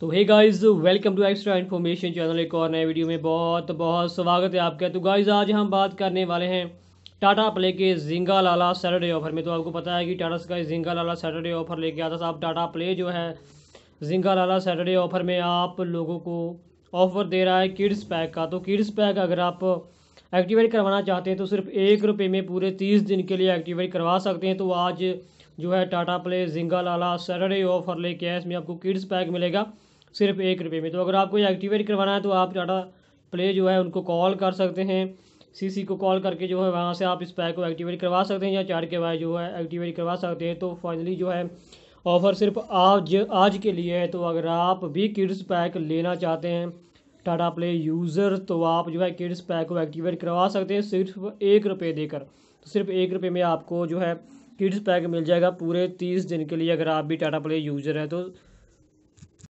तो hey guys welcome to extra information channel एक और नए वीडियो में बहुत बहुत स्वागत है आपका तो गाइस आज हम बात करने वाले हैं टाटा प्ले के जिंगा लाला सैटरडे ऑफर में तो आपको पता है कि टाटा स्काई जिंगा लाला सैटरडे ऑफर लेके आता था आप टाटा प्ले जो है जिंगा लाला सैटरडे ऑफर में आप लोगों को ऑफर दे रहा है किड्स पैक का तो किड्स पैक अगर आप एक्टिवेट करवाना चाहते हैं तो सिर्फ एक रुपये में पूरे तीस दिन के लिए एक्टिवेट करवा सकते हैं तो आज जो है Tata play Jhinga Lala Saturday offer ले कैश में आपको किड्स पैक मिलेगा सिर्फ एक रुपये में तो अगर आपको ये एक्टिवेट करवाना है तो आप टाटा प्ले जो है उनको कॉल कर सकते हैं सीसी को कॉल करके जो है वहाँ से आप इस पैक को एक्टिवेट करवा सकते हैं या चार के बाद जो है एक्टिवेट करवा सकते हैं तो फाइनली जो है ऑफ़र सिर्फ आज आज के लिए है तो अगर आप भी किड्स पैक लेना चाहते हैं टाटा प्ले यूज़र तो आप जो है किड्स पैक को एक्टिवेट करवा सकते हैं सिर्फ एक रुपये देकर तो सिर्फ एक रुपये में आपको जो है किड्स पैक मिल जाएगा पूरे तीस दिन के लिए अगर आप भी टाटा प्ले यूज़र हैं तो